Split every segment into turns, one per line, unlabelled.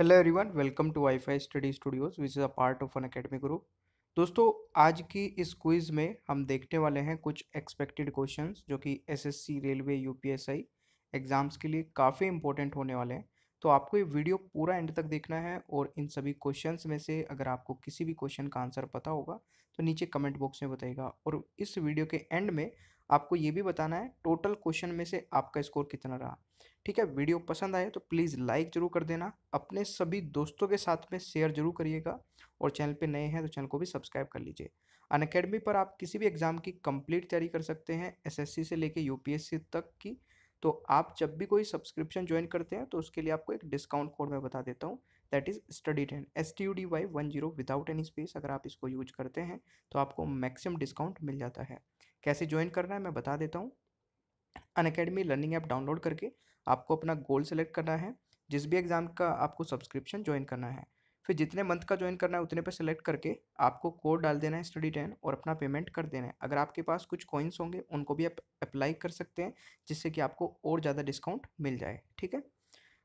Hello everyone welcome to Wifistudy studios which is a part of Unacademy group दोस्तों आज की इस quiz में हम देखने वाले हैं कुछ एक्सपेक्टेड क्वेश्चंस जो कि एसएससी रेलवे यूपीएसआई एग्ज़ाम्स के लिए काफ़ी इंपॉर्टेंट होने वाले हैं तो आपको ये वीडियो पूरा एंड तक देखना है और इन सभी क्वेश्चन में से अगर आपको किसी भी क्वेश्चन का आंसर पता होगा तो नीचे कमेंट बॉक्स में बताइएगा और इस वीडियो के एंड में आपको ये भी बताना है टोटल क्वेश्चन में से आपका स्कोर कितना रहा ठीक है वीडियो पसंद आए तो प्लीज़ लाइक ज़रूर कर देना अपने सभी दोस्तों के साथ में शेयर जरूर करिएगा और चैनल पे नए हैं तो चैनल को भी सब्सक्राइब कर लीजिए अन अकेडमी पर आप किसी भी एग्ज़ाम की कंप्लीट तैयारी कर सकते हैं एसएससी से लेके यूपीएससी तक की तो आप जब भी कोई सब्सक्रिप्शन ज्वाइन करते हैं तो उसके लिए आपको एक डिस्काउंट कोड मैं बता देता हूँ that is study ten S T U D Y one zero without any space अगर आप इसको यूज करते हैं तो आपको मैक्सिमम डिस्काउंट मिल जाता है कैसे ज्वाइन करना है मैं बता देता हूँ Unacademy learning app download करके आपको अपना गोल सेलेक्ट करना है जिस भी एग्ज़ाम का आपको सब्सक्रिप्शन ज्वाइन करना है फिर जितने मंथ का ज्वाइन करना है उतने पर सेलेक्ट करके आपको कोड डाल देना है स्टडी टेन और अपना पेमेंट कर देना है अगर आपके पास कुछ कॉइन्स होंगे उनको भी आप अप्लाई कर सकते हैं जिससे कि आपको और ज़्यादा डिस्काउंट मिल जाए ठीक है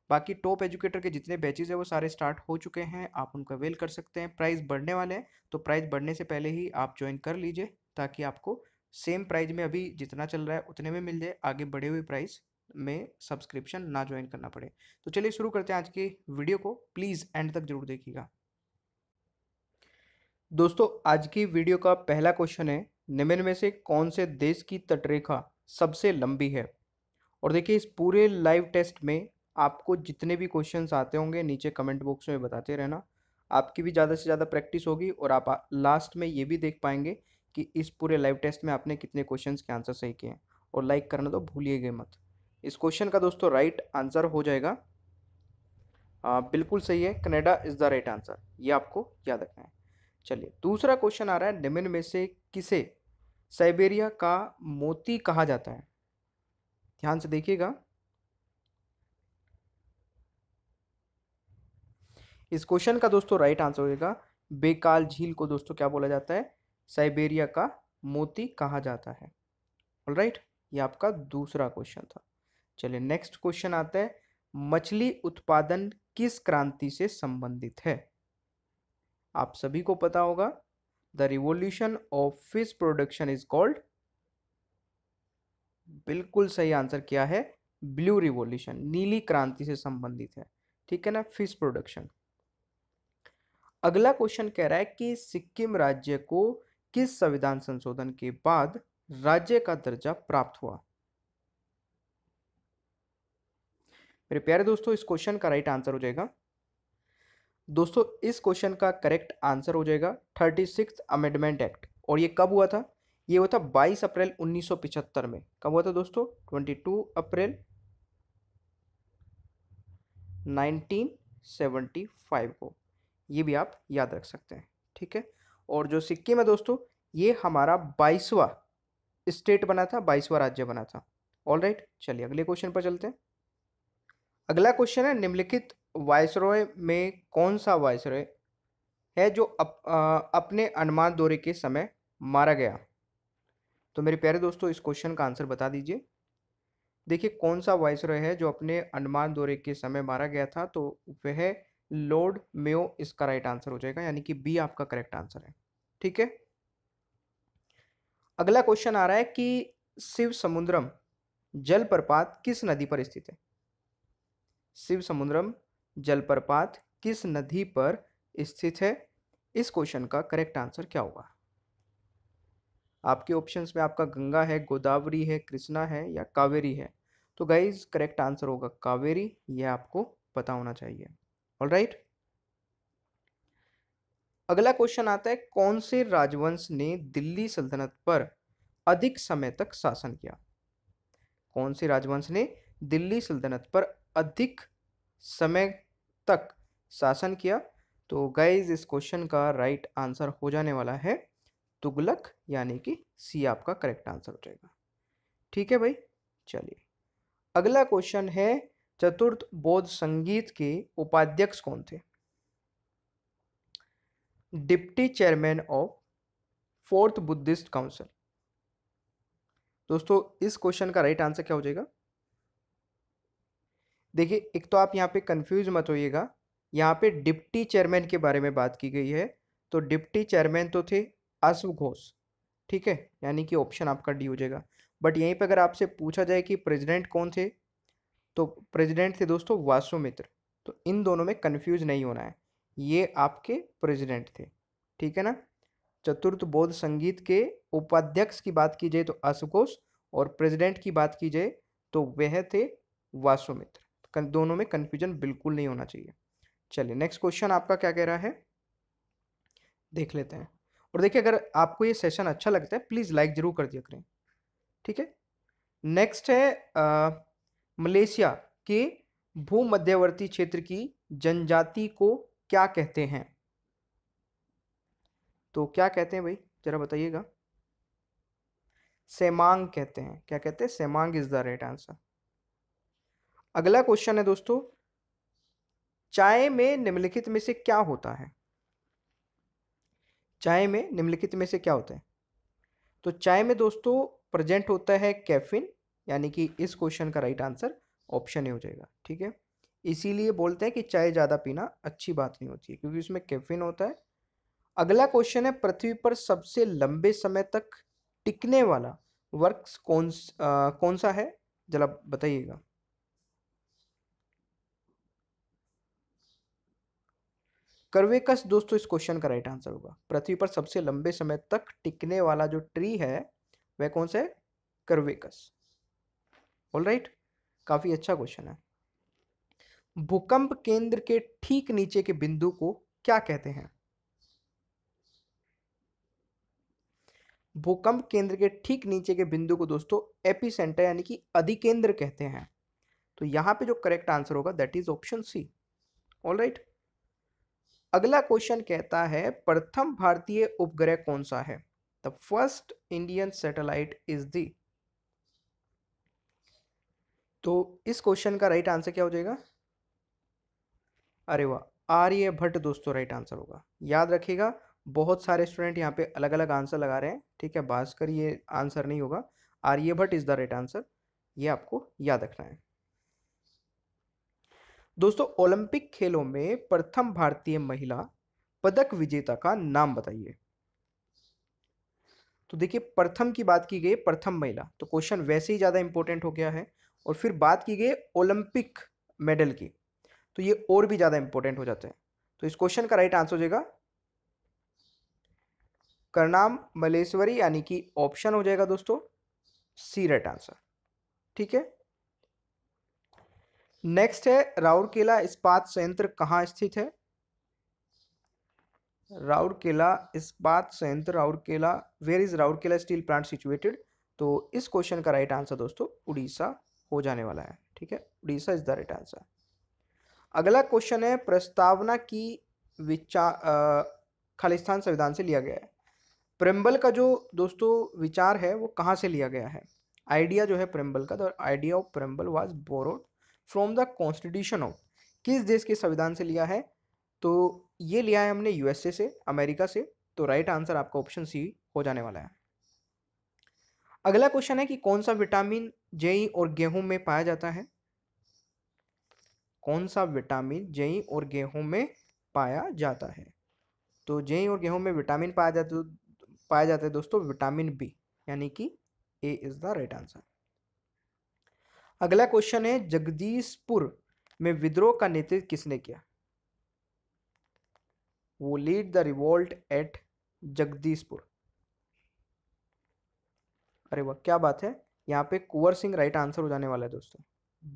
बाकी टॉप एजुकेटर के जितने बैचेज हैं वो सारे स्टार्ट हो चुके हैं आप उनका वेल कर सकते हैं प्राइस बढ़ने वाले हैं तो प्राइस बढ़ने से पहले ही आप ज्वाइन कर लीजिए ताकि आपको सेम प्राइस में अभी जितना चल रहा है उतने में मिल जाए आगे बढ़े हुए प्राइस में सब्सक्रिप्शन ना ज्वाइन करना पड़े तो चलिए शुरू करते हैं आज की वीडियो को प्लीज़ एंड तक जरूर देखिएगा दोस्तों आज की वीडियो का पहला क्वेश्चन है निम्न में से कौन से देश की तटरेखा सबसे लंबी है और देखिए इस पूरे लाइव टेस्ट में आपको जितने भी क्वेश्चन आते होंगे नीचे कमेंट बॉक्स में बताते रहना आपकी भी ज़्यादा से ज़्यादा प्रैक्टिस होगी और आप लास्ट में ये भी देख पाएंगे कि इस पूरे लाइव टेस्ट में आपने कितने क्वेश्चंस के आंसर सही किए हैं और लाइक करना तो भूलिएगा मत इस क्वेश्चन का दोस्तों राइट आंसर हो जाएगा आ, बिल्कुल सही है Canada is the right answer ये आपको याद रखना है चलिए दूसरा क्वेश्चन आ रहा है निम्न में से किसे साइबेरिया का मोती कहा जाता है ध्यान से देखिएगा इस क्वेश्चन का दोस्तों राइट आंसर होगा बेकाल झील को दोस्तों क्या बोला जाता है साइबेरिया का मोती कहा जाता है राइट right? ये आपका दूसरा क्वेश्चन था चलिए नेक्स्ट क्वेश्चन आता है मछली उत्पादन किस क्रांति से संबंधित है आप सभी को पता होगा the revolution of fish production is called बिल्कुल सही आंसर क्या है ब्लू रिवोल्यूशन नीली क्रांति से संबंधित है ठीक है ना फिश प्रोडक्शन अगला क्वेश्चन कह रहा है कि सिक्किम राज्य को किस संविधान संशोधन के बाद राज्य का दर्जा प्राप्त हुआ मेरे प्यारे दोस्तों इस क्वेश्चन का राइट आंसर हो जाएगा दोस्तों इस क्वेश्चन का करेक्ट आंसर हो जाएगा थर्टी सिक्स अमेंडमेंट एक्ट और ये कब हुआ था ये हुआ था बाईस अप्रैल पिछहत्तर में कब हुआ था दोस्तों टू अप्रैल 1975 को ये भी आप याद रख सकते हैं ठीक है और जो सिक्किम है दोस्तों ये हमारा बाईसवा स्टेट बना था बाईसवा राज्य बना था ऑल राइट चलिए अगले क्वेश्चन पर चलते हैं अगला क्वेश्चन है निम्नलिखित वायसरॉय में कौन सा वायसरॉय है जो अप, आ, अपने अनुमान दौरे के समय मारा गया तो मेरे प्यारे दोस्तों इस क्वेश्चन का आंसर बता दीजिए देखिए कौन सा वायसरॉय है जो अपने अनुमान दौरे के समय मारा गया था तो वह लॉर्ड मेयो इसका राइट आंसर हो जाएगा यानी कि बी आपका करेक्ट आंसर है ठीक है अगला क्वेश्चन आ रहा है कि शिव समुद्रम जलप्रपात किस नदी पर स्थित है शिव समुद्रम जलप्रपात किस नदी पर स्थित है इस क्वेश्चन का करेक्ट आंसर क्या होगा आपके ऑप्शंस में आपका गंगा है गोदावरी है कृष्णा है या कावेरी है तो गाइज करेक्ट आंसर होगा कावेरी यह आपको पता होना चाहिए ऑल राइट अगला क्वेश्चन आता है कौन से राजवंश ने दिल्ली सल्तनत पर अधिक समय तक शासन किया कौन से राजवंश ने दिल्ली सल्तनत पर अधिक समय तक शासन किया तो गाइज इस क्वेश्चन का राइट आंसर हो जाने वाला है तुगलक यानी कि सी आपका करेक्ट आंसर हो जाएगा ठीक है भाई चलिए अगला क्वेश्चन है चतुर्थ बौद्ध संगीत के उपाध्यक्ष कौन थे deputy chairman of fourth Buddhist council दोस्तों इस क्वेश्चन का राइट आंसर क्या हो जाएगा देखिए एक तो आप यहाँ पे कंफ्यूज मत होइएगा यहाँ पे डिप्टी चेयरमैन के बारे में बात की गई है तो डिप्टी चेयरमैन तो थे अश्व घोष ठीक है यानी कि ऑप्शन आपका डी हो जाएगा बट यहीं पर अगर आपसे पूछा जाए कि प्रेसिडेंट कौन थे तो प्रेसिडेंट थे दोस्तों वासुमित्र तो इन दोनों में कन्फ्यूज नहीं होना है ये आपके प्रेजिडेंट थे ठीक है ना चतुर्थ बौद्ध संगीत के उपाध्यक्ष की बात की जाए तो अशुकोश और प्रेसिडेंट की बात की जाए तो वह थे वासुमित्र दोनों में कन्फ्यूजन बिल्कुल नहीं होना चाहिए चलिए नेक्स्ट क्वेश्चन आपका क्या कह रहा है देख लेते हैं और देखिए अगर आपको ये सेशन अच्छा लगता है प्लीज़ लाइक ज़रूर कर दिया करें ठीक है नेक्स्ट है मलेशिया के भूमध्यवर्ती क्षेत्र की जनजाति को क्या कहते हैं तो क्या कहते हैं भाई ज़रा बताइएगा सेमांग कहते हैं क्या कहते हैं Semang is the right answer अगला क्वेश्चन है दोस्तों चाय में निम्नलिखित में से क्या होता है चाय में निम्नलिखित में से क्या होता है तो चाय में दोस्तों प्रेजेंट होता है कैफिन यानी कि इस क्वेश्चन का राइट आंसर ऑप्शन ए हो जाएगा ठीक है इसीलिए बोलते हैं कि चाय ज़्यादा पीना अच्छी बात नहीं होती है क्योंकि उसमें कैफिन होता है अगला क्वेश्चन है पृथ्वी पर सबसे लंबे समय तक टिकने वाला वर्क कौन आ, कौन सा है जरा बताइएगा कर्वेकस दोस्तों इस क्वेश्चन का राइट आंसर होगा पृथ्वी पर सबसे लंबे समय तक टिकने वाला जो ट्री है वह कौन सा है कर्वेकस ऑल राइट काफ़ी अच्छा क्वेश्चन है भूकंप केंद्र के ठीक नीचे के बिंदु को क्या कहते हैं भूकंप केंद्र के ठीक नीचे के बिंदु को दोस्तों एपिसेंटर यानी कि अधिकेंद्र कहते हैं तो यहां पे जो करेक्ट आंसर होगा that is option C all right अगला क्वेश्चन कहता है प्रथम भारतीय उपग्रह कौन सा है the first Indian satellite is the तो इस क्वेश्चन का राइट आंसर क्या हो जाएगा अरे वाह आर्य भट्ट दोस्तों राइट आंसर होगा याद रखिएगा बहुत सारे स्टूडेंट यहाँ पे अलग अलग आंसर लगा रहे हैं ठीक है भास्कर ये आंसर नहीं होगा Aryabhata is the right answer ये आपको याद रखना है दोस्तों ओलंपिक खेलों में प्रथम भारतीय महिला पदक विजेता का नाम बताइए तो देखिए प्रथम की बात की गई प्रथम महिला तो क्वेश्चन वैसे ही ज़्यादा इंपॉर्टेंट हो गया है और फिर बात की गई ओलंपिक मेडल की तो ये और भी ज़्यादा इंपॉर्टेंट हो जाते हैं तो इस क्वेश्चन का राइट आंसर हो जाएगा करनाम मलेश्वरी यानी कि ऑप्शन हो जाएगा दोस्तों सी राइट आंसर ठीक है नेक्स्ट है राउरकेला इस्पात संयंत्र कहाँ स्थित है राउरकेला इस्पात संयंत्र Rourkela where is Rourkela steel plant situated तो इस क्वेश्चन का राइट आंसर दोस्तों उड़ीसा हो जाने वाला है ठीक है Orissa is the right answer अगला क्वेश्चन है प्रस्तावना की विचार खालिस्तान संविधान से लिया गया है प्रेम्बल का जो दोस्तों विचार है वो कहाँ से लिया गया है आइडिया जो है प्रेम्बल का तो idea of preamble was borrowed from the constitution of किस देश के संविधान से लिया है तो ये लिया है हमने यूएसए से अमेरिका से तो राइट आंसर आपका ऑप्शन सी हो जाने वाला है अगला क्वेश्चन है कि कौन सा विटामिन जई और गेहूं में पाया जाता है कौन सा विटामिन जई और गेहूं में पाया जाता है तो जई और गेहूं में विटामिन पाया जाता पाया जाता है दोस्तों विटामिन बी यानी कि A is the right answer अगला क्वेश्चन है जगदीशपुर में विद्रोह का नेतृत्व किसने किया who lead the revolt at Jagdishpur अरे वाह क्या बात है यहाँ पे कुंवर सिंह राइट आंसर हो जाने वाला है दोस्तों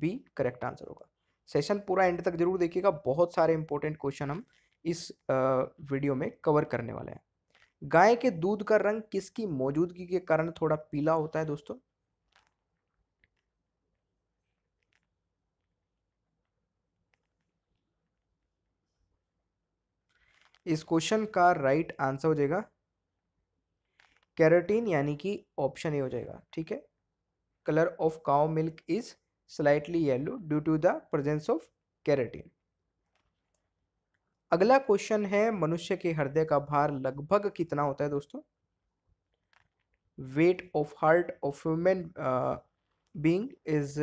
बी करेक्ट आंसर होगा सेशन पूरा एंड तक जरूर देखिएगा बहुत सारे इंपॉर्टेंट क्वेश्चन हम इस वीडियो में कवर करने वाले हैं गाय के दूध का रंग किसकी मौजूदगी के कारण थोड़ा पीला होता है दोस्तों इस क्वेश्चन का राइट right आंसर हो जाएगा कैरेटीन यानी कि ऑप्शन ए हो जाएगा ठीक है colour of cow milk is slightly yellow due to the presence of carotene अगला क्वेश्चन है मनुष्य के हृदय का भार लगभग कितना होता है दोस्तों weight of heart of human being is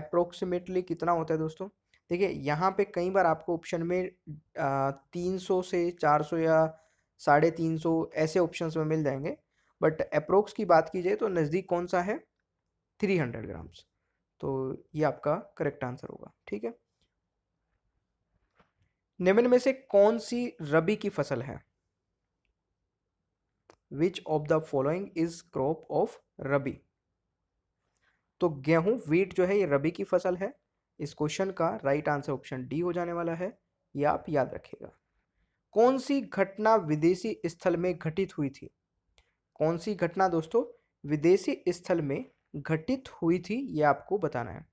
approximately कितना होता है दोस्तों है यहाँ पे कई बार आपको ऑप्शन में तीन सौ से चार सौ या साढ़े तीन सौ ऐसे ऑप्शंस में मिल जाएंगे बट अप्रोक्स की बात की जाए तो नज़दीक कौन सा है थ्री हंड्रेड ग्राम्स तो ये आपका करेक्ट आंसर होगा ठीक है निम्न में से कौन सी रबी की फसल है which of the following is crop of rabi तो गेहूं वीट जो है ये रबी की फसल है इस क्वेश्चन का राइट आंसर ऑप्शन डी हो जाने वाला है ये आप याद रखिएगा कौन सी घटना विदेशी स्थल में घटित हुई थी कौन सी घटना दोस्तों विदेशी स्थल में घटित हुई थी ये आपको बताना है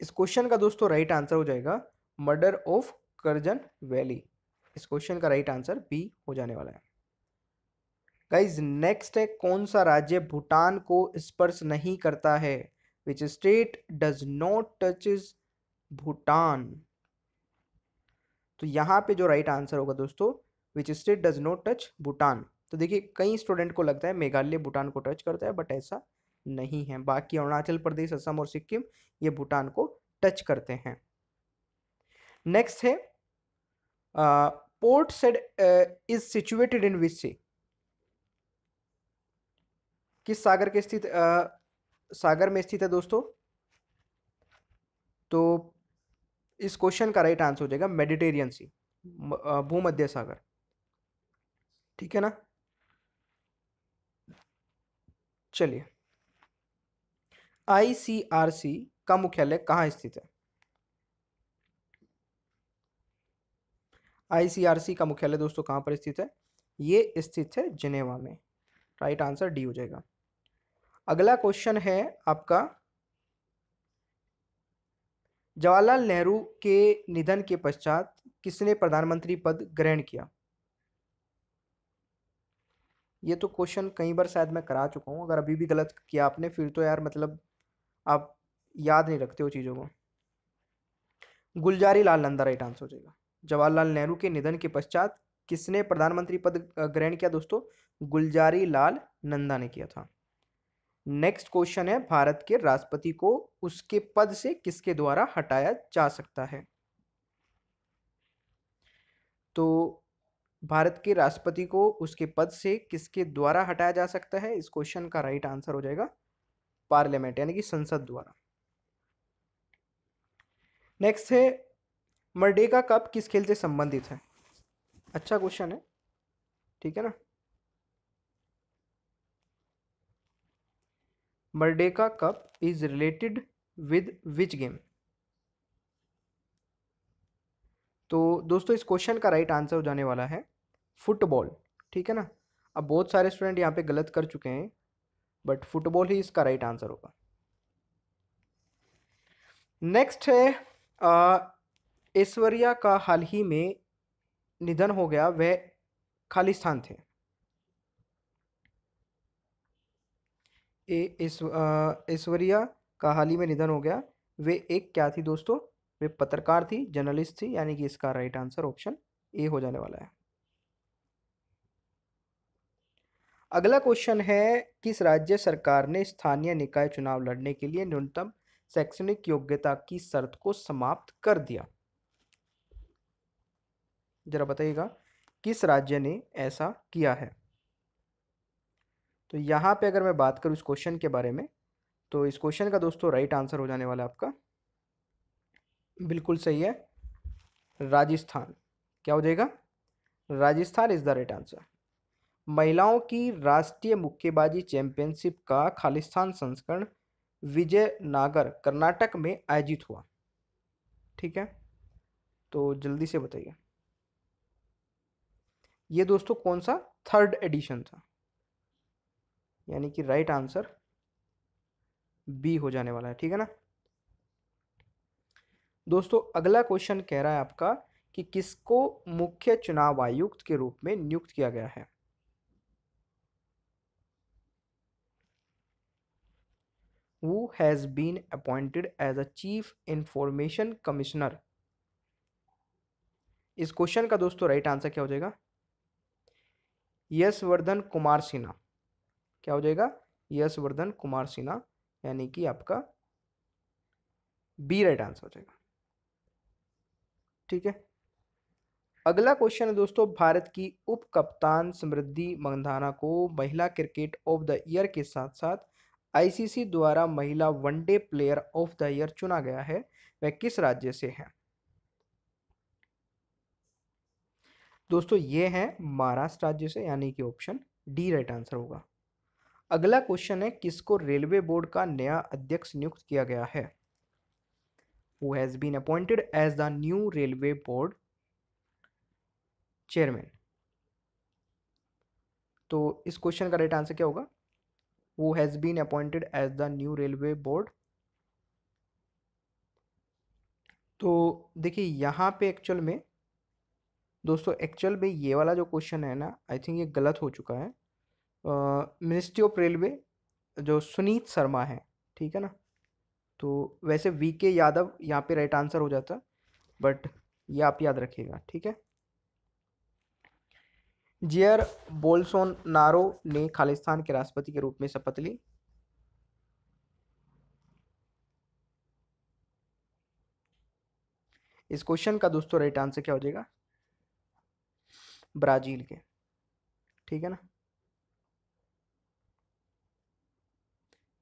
इस क्वेश्चन का दोस्तों राइट आंसर हो जाएगा मर्डर ऑफ करजन वैली इस क्वेश्चन का राइट आंसर बी हो जाने वाला है गाइज नेक्स्ट है कौन सा राज्य भूटान को स्पर्श नहीं करता है which state does not touches Bhutan तो यहाँ पे जो राइट आंसर होगा दोस्तों which state does not touch Bhutan तो देखिए कई स्टूडेंट को लगता है मेघालय भूटान को टच करता है बट ऐसा नहीं है बाकी अरुणाचल प्रदेश असम और सिक्किम ये भूटान को टच करते हैं नेक्स्ट है Port Said is situated in which sea किस सागर के स्थित सागर में स्थित है दोस्तों तो इस क्वेश्चन का राइट आंसर हो जाएगा मेडिटेरियन सी भूमध्य सागर ठीक है ना चलिए आईसीआरसी का मुख्यालय कहाँ स्थित है आईसीआरसी का मुख्यालय दोस्तों कहां पर स्थित है ये स्थित है जिनेवा में राइट आंसर डी हो जाएगा अगला क्वेश्चन है आपका जवाहरलाल नेहरू के निधन के पश्चात किसने प्रधानमंत्री पद ग्रहण किया ये तो क्वेश्चन कई बार शायद मैं करा चुका हूँ अगर अभी भी गलत किया आपने फिर तो यार मतलब आप याद नहीं रखते हो चीज़ों को गुलजारी लाल नंदा राइट आंसर हो जाएगा जवाहरलाल नेहरू के निधन के पश्चात किसने प्रधानमंत्री पद ग्रहण किया दोस्तों गुलजारी लाल नंदा ने किया था नेक्स्ट क्वेश्चन है भारत के राष्ट्रपति को उसके पद से किसके द्वारा हटाया जा सकता है तो भारत के राष्ट्रपति को उसके पद से किसके द्वारा हटाया जा सकता है इस क्वेश्चन का राइट आंसर हो जाएगा पार्लियामेंट यानी कि संसद द्वारा नेक्स्ट है मर्डेगा कप किस खेल से संबंधित है अच्छा क्वेश्चन है ठीक है ना Merdeka cup is related with which game तो दोस्तों इस क्वेश्चन का राइट आंसर हो जाने वाला है फुटबॉल ठीक है ना अब बहुत सारे स्टूडेंट यहाँ पे गलत कर चुके हैं बट फुटबॉल ही इसका राइट आंसर होगा नेक्स्ट है ऐश्वर्या का हाल ही में निधन हो गया वह खालिस्तान थे ऐश्वर्या का हाल ही में निधन हो गया वे एक क्या थी दोस्तों वे पत्रकार थी जर्नलिस्ट थी यानी कि इसका राइट आंसर ऑप्शन ए हो जाने वाला है अगला क्वेश्चन है किस राज्य सरकार ने स्थानीय निकाय चुनाव लड़ने के लिए न्यूनतम शैक्षणिक योग्यता की शर्त को समाप्त कर दिया जरा बताइएगा किस राज्य ने ऐसा किया है तो यहाँ पे अगर मैं बात करूँ इस क्वेश्चन के बारे में तो इस क्वेश्चन का दोस्तों राइट आंसर हो जाने वाला आपका बिल्कुल सही है राजस्थान क्या हो जाएगा Rajasthan is the right answer महिलाओं की राष्ट्रीय मुक्केबाजी चैंपियनशिप का खालिस्तान संस्करण विजय नागर कर्नाटक में आयोजित हुआ ठीक है तो जल्दी से बताइए ये दोस्तों कौन सा थर्ड एडिशन था यानी कि राइट आंसर बी हो जाने वाला है ठीक है ना दोस्तों अगला क्वेश्चन कह रहा है आपका कि किसको मुख्य चुनाव आयुक्त के रूप में नियुक्त किया गया है who has been appointed as a chief information commissioner इस क्वेश्चन का दोस्तों राइट आंसर क्या हो जाएगा यशवर्धन कुमार सिन्हा क्या हो जाएगा यशवर्धन कुमार सिन्हा यानी कि आपका बी राइट आंसर हो जाएगा ठीक है अगला क्वेश्चन है दोस्तों भारत की उप कप्तान समृद्धि मंगधाना को महिला क्रिकेट ऑफ द ईयर के साथ साथ आईसीसी द्वारा महिला one day player of the year चुना गया है वह किस राज्य से है दोस्तों ये है महाराष्ट्र राज्य से यानी कि ऑप्शन डी राइट आंसर होगा अगला क्वेश्चन है किसको रेलवे बोर्ड का नया अध्यक्ष नियुक्त किया गया है who has been appointed as the new railway board chairman तो इस क्वेश्चन का राइट आंसर क्या होगा who has been appointed as the new railway board तो देखिए यहाँ पे एक्चुअल में दोस्तों एक्चुअल में ये वाला जो क्वेश्चन है ना आई थिंक ये गलत हो चुका है मिनिस्ट्री ऑफ रेलवे जो सुनीत शर्मा है ठीक है ना तो वैसे वी के यादव यहाँ पे राइट आंसर हो जाता बट ये आप याद रखिएगा ठीक है जियर बोल्सोन नारो ने खालिस्तान के राष्ट्रपति के रूप में शपथ ली इस क्वेश्चन का दोस्तों राइट आंसर क्या हो जाएगा ब्राजील के ठीक है ना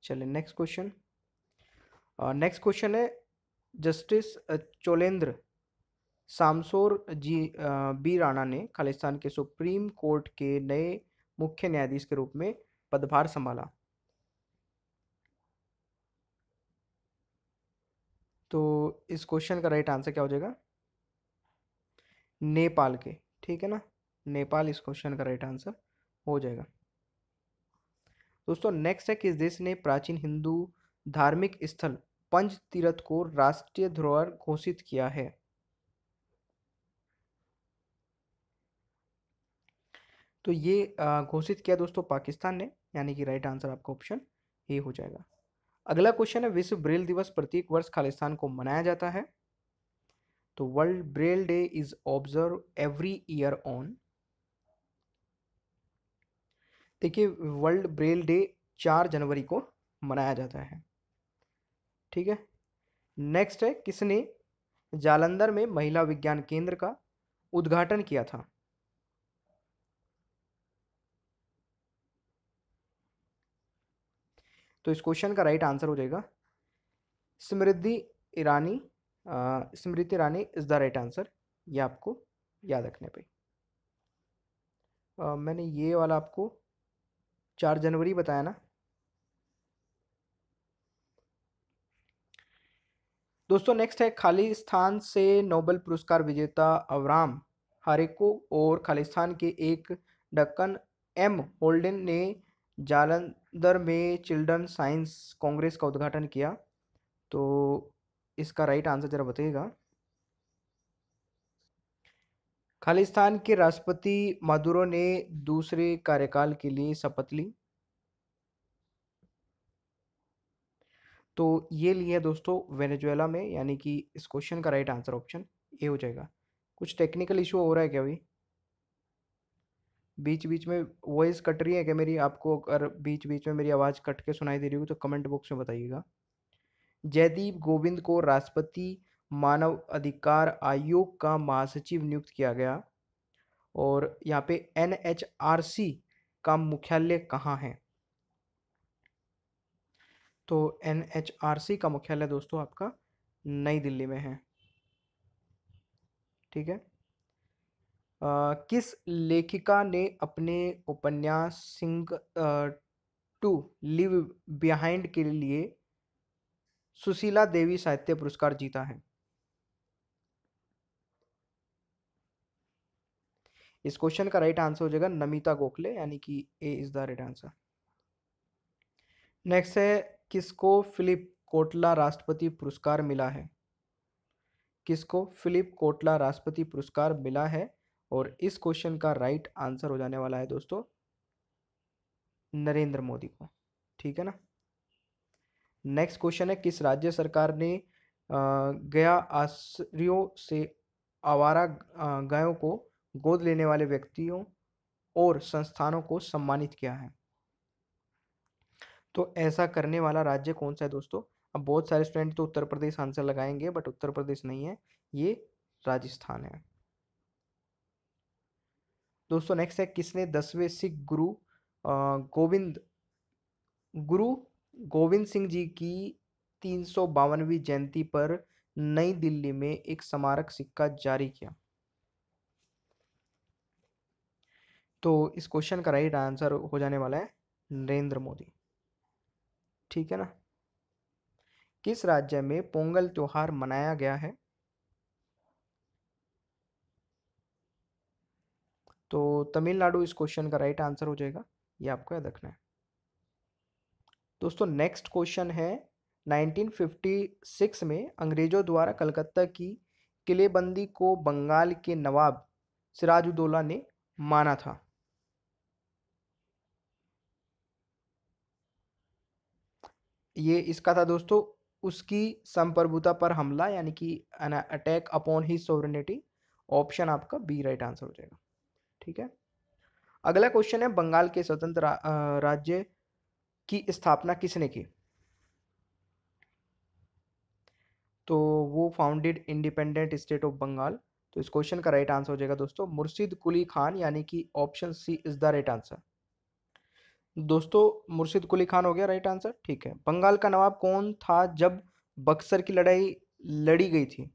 चलिए नेक्स्ट क्वेश्चन नेक्स्ट क्वेश्चन है जस्टिस चोलेंद्र सामसोर जी बी राणा ने खालिस्तान के सुप्रीम कोर्ट के नए मुख्य न्यायाधीश के रूप में पदभार संभाला तो इस क्वेश्चन का राइट आंसर क्या हो जाएगा नेपाल के ठीक है ना नेपाल इस क्वेश्चन का राइट आंसर हो जाएगा दोस्तों नेक्स्ट है किस देश ने प्राचीन हिंदू धार्मिक स्थल पंच तीर्थ को राष्ट्रीय धरोहर घोषित किया है तो ये घोषित किया दोस्तों पाकिस्तान ने यानी कि राइट आंसर आपका ऑप्शन ए हो जाएगा अगला क्वेश्चन है विश्व ब्रेल दिवस प्रत्येक वर्ष खालिस्तान को मनाया जाता है तो world Braille day is observe every year on देखिए वर्ल्ड ब्रेल डे चार जनवरी को मनाया जाता है ठीक है नेक्स्ट है किसने जालंधर में महिला विज्ञान केंद्र का उद्घाटन किया था तो इस क्वेश्चन का राइट आंसर हो जाएगा Smriti Irani Smriti Irani is the right answer ये आपको याद रखने पे आ, मैंने ये वाला आपको चार जनवरी बताया ना दोस्तों नेक्स्ट है खालिस्तान से नोबेल पुरस्कार विजेता अवराम हारेको और खालिस्तान के एक डक्कन एम होल्डन ने जालंधर में चिल्ड्रन साइंस कांग्रेस का उद्घाटन किया तो इसका राइट आंसर ज़रा बताइएगा खालिस्तान के राष्ट्रपति मादुरो ने दूसरे कार्यकाल के लिए शपथ ली तो ये लिए दोस्तों वेनेजुएला में यानी कि इस क्वेश्चन का राइट आंसर ऑप्शन ए हो जाएगा कुछ टेक्निकल इशू हो रहा है क्या अभी बीच बीच में वॉइस कट रही है क्या मेरी आपको अगर बीच बीच में मेरी आवाज़ कट के सुनाई दे रही हो तो कमेंट बॉक्स में बताइएगा जयदीप गोविंद को राष्ट्रपति मानव अधिकार आयोग का महासचिव नियुक्त किया गया और यहाँ पे एन का मुख्यालय कहाँ है तो एन का मुख्यालय दोस्तों आपका नई दिल्ली में है ठीक है आ, किस लेखिका ने अपने उपन्यास सिंह टू लिव बिहाइंड के लिए सुशीला देवी साहित्य पुरस्कार जीता है इस क्वेश्चन का राइट आंसर हो जाएगा नमिता गोखले यानी कि A is the right answer next है किसको फिलिप कोटला राष्ट्रपति पुरस्कार मिला है किसको फिलिप कोटला राष्ट्रपति पुरस्कार मिला है और इस क्वेश्चन का राइट आंसर हो जाने वाला है दोस्तों नरेंद्र मोदी को ठीक है ना नेक्स्ट क्वेश्चन है किस राज्य सरकार ने गया आश्रियों से आवारा गायों को गोद लेने वाले व्यक्तियों और संस्थानों को सम्मानित किया है तो ऐसा करने वाला राज्य कौन सा है दोस्तों अब बहुत सारे स्टूडेंट तो उत्तर प्रदेश आंसर लगाएंगे बट उत्तर प्रदेश नहीं है ये राजस्थान है दोस्तों नेक्स्ट है किसने दसवें सिख गुरु गोविंद गुरु गोविंद सिंह जी की तीन सौ बावनवी जयंती पर नई दिल्ली में एक स्मारक सिक्का जारी किया तो इस क्वेश्चन का राइट आंसर हो जाने वाला है नरेंद्र मोदी ठीक है ना किस राज्य में पोंगल त्योहार मनाया गया है तो तमिलनाडु इस क्वेश्चन का राइट आंसर हो जाएगा ये आपको याद रखना है दोस्तों नेक्स्ट क्वेश्चन है 1956 में अंग्रेजों द्वारा कलकत्ता की किलेबंदी को बंगाल के नवाब सिराजुद्दौला ने माना था ये इसका था दोस्तों उसकी संप्रभुता पर हमला यानी कि attack upon he sovereignty option आपका बी राइट आंसर हो जाएगा ठीक है अगला क्वेश्चन है बंगाल के स्वतंत्र रा, राज्य की स्थापना किसने की तो who founded independent state of Bengal तो इस क्वेश्चन का राइट आंसर हो जाएगा दोस्तों मुर्शिद कुली खान यानी कि option C is the right answer दोस्तों मुर्शिद कुली खान हो गया राइट आंसर ठीक है बंगाल का नवाब कौन था जब बक्सर की लड़ाई लड़ी गई थी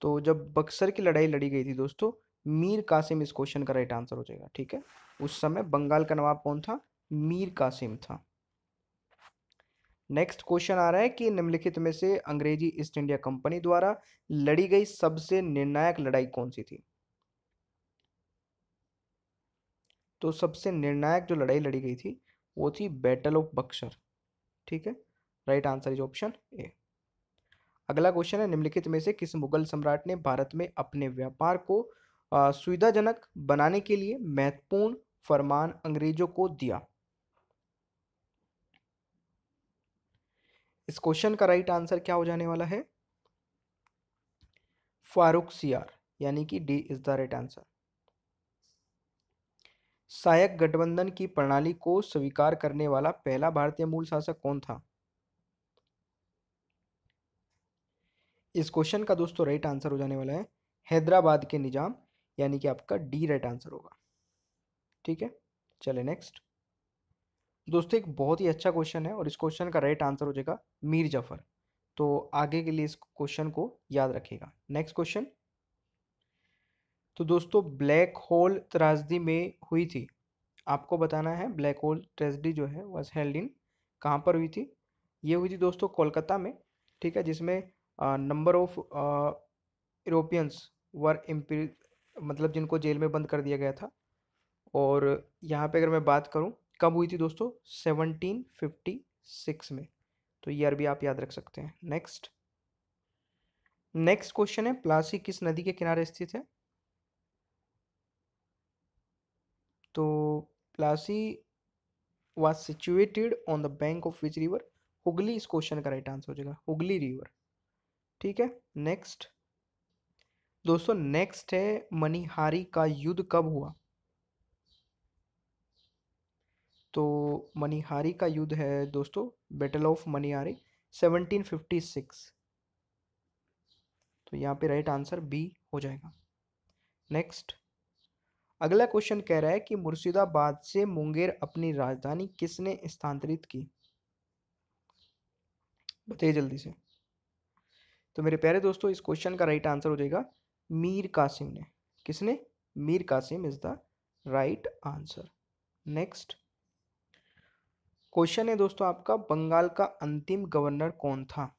तो जब बक्सर की लड़ाई लड़ी गई थी दोस्तों मीर कासिम इस क्वेश्चन का राइट आंसर हो जाएगा ठीक है उस समय बंगाल का नवाब कौन था मीर कासिम था नेक्स्ट क्वेश्चन आ रहा है कि निम्नलिखित में से अंग्रेजी ईस्ट इंडिया कंपनी द्वारा लड़ी गई सबसे निर्णायक लड़ाई कौन सी थी तो सबसे निर्णायक जो लड़ाई लड़ी गई थी वो थी बैटल ऑफ बक्सर ठीक है right answer is option A अगला क्वेश्चन है निम्नलिखित में से किस मुगल सम्राट ने भारत में अपने व्यापार को सुविधाजनक बनाने के लिए महत्वपूर्ण फरमान अंग्रेजों को दिया इस क्वेश्चन का राइट आंसर क्या हो जाने वाला है फारूक सियार यानी कि D is the right answer सहायक गठबंधन की प्रणाली को स्वीकार करने वाला पहला भारतीय मूल शासक कौन था इस क्वेश्चन का दोस्तों राइट आंसर हो जाने वाला है हैदराबाद के निजाम यानी कि आपका डी राइट आंसर होगा ठीक है चले नेक्स्ट दोस्तों एक बहुत ही अच्छा क्वेश्चन है और इस क्वेश्चन का राइट आंसर हो जाएगा मीर जफर तो आगे के लिए इस क्वेश्चन को याद रखिएगा नेक्स्ट क्वेश्चन तो दोस्तों ब्लैक होल त्रासदी में हुई थी आपको बताना है ब्लैक होल ट्रेजडी जो है वॉज हेल्ड इन कहाँ पर हुई थी ये हुई थी दोस्तों कोलकाता में ठीक है जिसमें number of Europeans were Impey मतलब जिनको जेल में बंद कर दिया गया था और यहाँ पे अगर मैं बात करूँ कब हुई थी दोस्तों सेवनटीन फिफ्टी सिक्स में तो ये भी आप याद रख सकते हैं नेक्स्ट नेक्स्ट क्वेश्चन है प्लासी किस नदी के किनारे स्थित है तो Plassey was situated on the bank of which river Hooghly इस क्वेश्चन का राइट आंसर हो जाएगा हुगली रिवर ठीक है नेक्स्ट दोस्तों नेक्स्ट है मनिहारी का युद्ध कब हुआ तो मनिहारी का युद्ध है दोस्तों बैटल ऑफ मनिहारी 1756 तो यहाँ पे राइट आंसर बी हो जाएगा नेक्स्ट अगला क्वेश्चन कह रहा है कि मुर्शिदाबाद से मुंगेर अपनी राजधानी किसने स्थानांतरित की बताइए जल्दी से तो मेरे प्यारे दोस्तों इस क्वेश्चन का राइट आंसर हो जाएगा मीर कासिम ने किसने Mir Qasim is the right answer next question है दोस्तों आपका बंगाल का अंतिम गवर्नर कौन था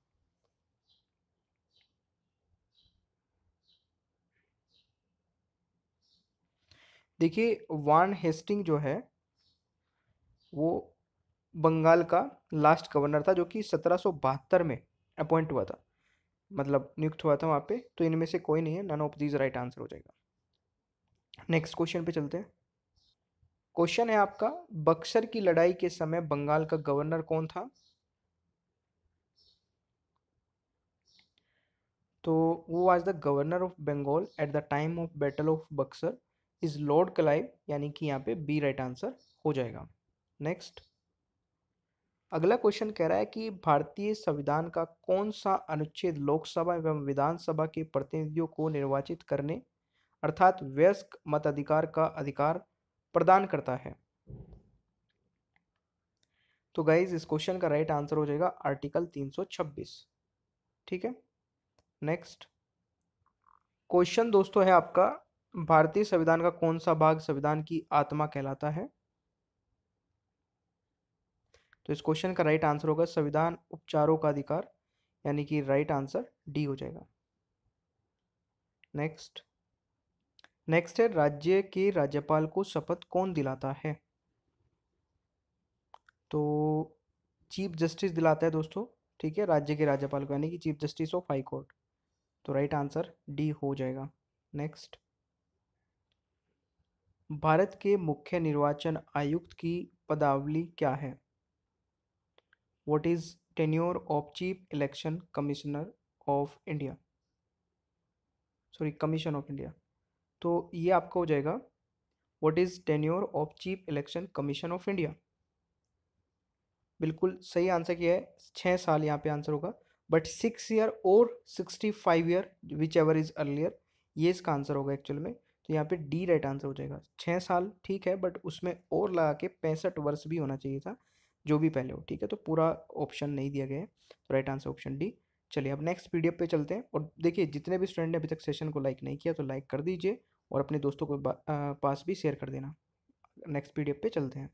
देखिए वान हेस्टिंग जो है वो बंगाल का लास्ट गवर्नर था जो कि सत्रह में अपॉइंट हुआ था मतलब नियुक्त हुआ था वहाँ पे तो इनमें से कोई नहीं है none of these right answer हो जाएगा नेक्स्ट क्वेश्चन पे चलते हैं क्वेश्चन है आपका बक्सर की लड़ाई के समय बंगाल का गवर्नर कौन था तो who was the governor of Bengal at the time of battle of Buxar is Lord Clive यानी कि यहाँ पे बी राइट आंसर हो जाएगा नेक्स्ट अगला क्वेश्चन कह रहा है कि भारतीय संविधान का कौन सा अनुच्छेद लोकसभा एवं विधानसभा के प्रतिनिधियों को निर्वाचित करने अर्थात व्यस्क मताधिकार का अधिकार प्रदान करता है तो गाइज इस क्वेश्चन का राइट आंसर हो जाएगा आर्टिकल 326 ठीक है नेक्स्ट क्वेश्चन दोस्तों है आपका भारतीय संविधान का कौन सा भाग संविधान की आत्मा कहलाता है तो इस क्वेश्चन का राइट आंसर होगा संविधान उपचारों का अधिकार यानी कि राइट आंसर डी हो जाएगा नेक्स्ट नेक्स्ट है राज्य के राज्यपाल को शपथ कौन दिलाता है तो चीफ जस्टिस दिलाता है दोस्तों ठीक है राज्य के राज्यपाल को यानी कि chief justice of high court तो राइट आंसर डी हो जाएगा नेक्स्ट भारत के मुख्य निर्वाचन आयुक्त की पदावली क्या है what is tenure of chief election commissioner of India sorry commission of India तो ये आपका हो जाएगा what is tenure of chief election commission of India बिल्कुल सही आंसर क्या है छः साल यहाँ पे आंसर होगा बट सिक्स ईयर और sixty five year whichever is earlier ये इसका आंसर होगा एक्चुअल में तो यहाँ पे डी राइट आंसर हो जाएगा छः साल ठीक है बट उसमें और लगा के पैंसठ वर्ष भी होना चाहिए था जो भी पहले हो ठीक है तो पूरा ऑप्शन नहीं दिया गया है तो राइट आंसर ऑप्शन डी चलिए अब नेक्स्ट पीडीएफ पे चलते हैं और देखिए जितने भी स्टूडेंट ने अभी तक सेशन को लाइक नहीं किया तो लाइक कर दीजिए और अपने दोस्तों को पास भी शेयर कर देना नेक्स्ट पी पे चलते हैं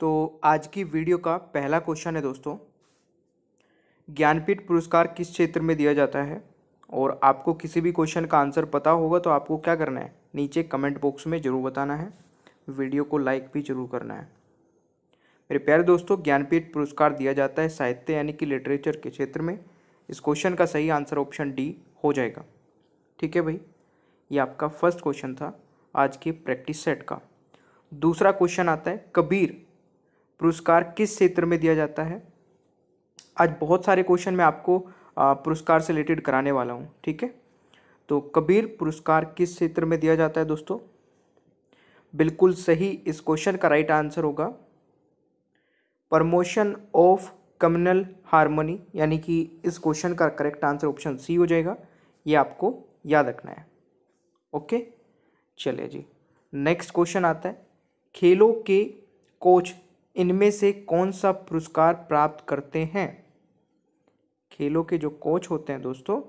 तो आज की वीडियो का पहला क्वेश्चन है दोस्तों ज्ञानपीठ पुरस्कार किस क्षेत्र में दिया जाता है और आपको किसी भी क्वेश्चन का आंसर पता होगा तो आपको क्या करना है नीचे कमेंट बॉक्स में ज़रूर बताना है वीडियो को लाइक भी ज़रूर करना है मेरे प्यारे दोस्तों ज्ञानपीठ पुरस्कार दिया जाता है साहित्य यानी कि लिटरेचर के क्षेत्र में इस क्वेश्चन का सही आंसर ऑप्शन डी हो जाएगा ठीक है भाई ये आपका फर्स्ट क्वेश्चन था आज के प्रैक्टिस सेट का दूसरा क्वेश्चन आता है कबीर पुरस्कार किस क्षेत्र में दिया जाता है आज बहुत सारे क्वेश्चन में आपको पुरस्कार से रिलेटेड कराने वाला हूँ ठीक है तो कबीर पुरस्कार किस क्षेत्र में दिया जाता है दोस्तों बिल्कुल सही इस क्वेश्चन का राइट आंसर होगा प्रमोशन ऑफ कम्युनल हारमोनी यानी कि इस क्वेश्चन का करेक्ट आंसर ऑप्शन सी हो जाएगा ये आपको याद रखना है ओके चलिए जी नेक्स्ट क्वेश्चन आता है खेलों के कोच इनमें से कौन सा पुरस्कार प्राप्त करते हैं खेलों के जो कोच होते हैं दोस्तों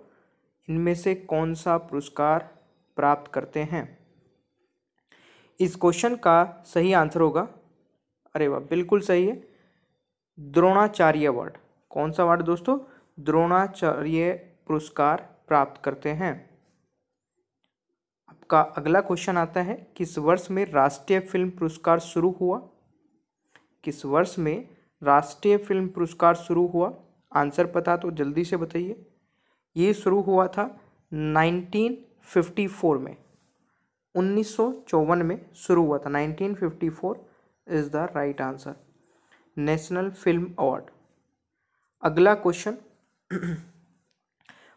इनमें से कौन सा पुरस्कार प्राप्त करते हैं इस क्वेश्चन का सही आंसर होगा अरे वाह बिल्कुल सही है द्रोणाचार्य अवार्ड कौन सा अवार्ड दोस्तों द्रोणाचार्य पुरस्कार प्राप्त करते हैं आपका अगला क्वेश्चन आता है किस वर्ष में राष्ट्रीय फिल्म पुरस्कार शुरू हुआ किस वर्ष में राष्ट्रीय फिल्म पुरस्कार शुरू हुआ आंसर पता तो जल्दी से बताइए ये शुरू हुआ था 1954 में उन्नीस में शुरू हुआ था 1954 is the right answer national film award अगला क्वेश्चन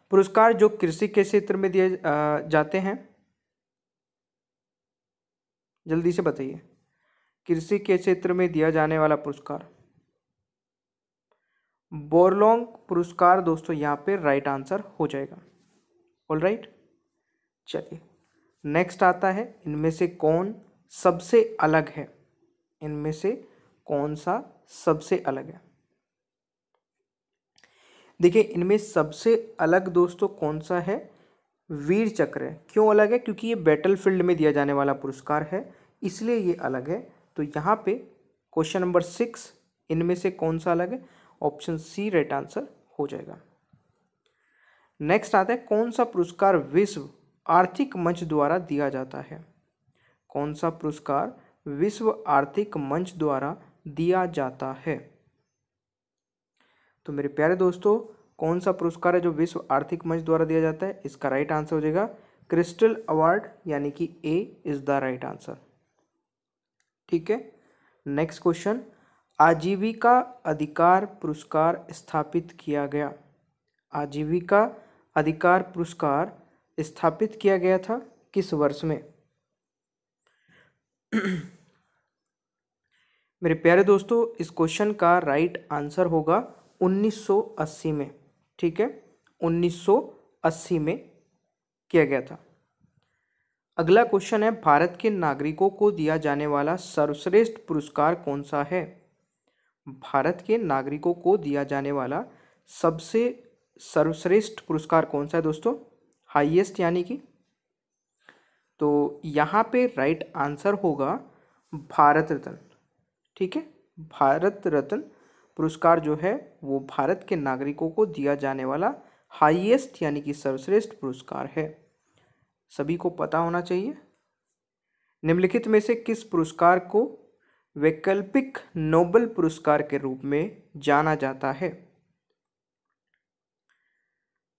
पुरस्कार जो कृषि के क्षेत्र में दिए जाते हैं जल्दी से बताइए कृषि के क्षेत्र में दिया जाने वाला पुरस्कार बोरलोंग पुरस्कार दोस्तों यहाँ पे राइट आंसर हो जाएगा ऑल राइट चलिए नेक्स्ट आता है इनमें से कौन सबसे अलग है इनमें से कौन सा सबसे अलग है देखिए इनमें सबसे अलग दोस्तों कौन सा है वीर चक्र है क्यों अलग है क्योंकि ये बैटल फील्ड में दिया जाने वाला पुरस्कार है इसलिए ये अलग है तो यहाँ पे क्वेश्चन नंबर सिक्स इनमें से कौन सा अलग है ऑप्शन सी राइट आंसर हो जाएगा नेक्स्ट आता है कौन सा पुरस्कार विश्व आर्थिक मंच द्वारा दिया जाता है कौन सा पुरस्कार विश्व आर्थिक मंच द्वारा दिया जाता है तो मेरे प्यारे दोस्तों कौन सा पुरस्कार है जो विश्व आर्थिक मंच द्वारा दिया जाता है इसका राइट आंसर हो जाएगा क्रिस्टल अवार्ड यानी कि A is the right answer ठीक है नेक्स्ट क्वेश्चन आजीविका अधिकार पुरस्कार स्थापित किया गया आजीविका अधिकार पुरस्कार स्थापित किया गया था किस वर्ष में मेरे प्यारे दोस्तों इस क्वेश्चन का राइट आंसर होगा 1980 में ठीक है 1980 में किया गया था अगला क्वेश्चन है भारत के नागरिकों को दिया जाने वाला सर्वश्रेष्ठ पुरस्कार कौन सा है भारत के नागरिकों को दिया जाने वाला सबसे सर्वश्रेष्ठ पुरस्कार कौन सा है दोस्तों हाईएस्ट यानी कि तो यहाँ पे राइट आंसर होगा भारत रत्न ठीक है भारत रत्न पुरस्कार जो है वो भारत के नागरिकों को दिया जाने वाला हाईएस्ट यानी कि सर्वश्रेष्ठ पुरस्कार है सभी को पता होना चाहिए निम्नलिखित में से किस पुरस्कार को वैकल्पिक नोबल पुरस्कार के रूप में जाना जाता है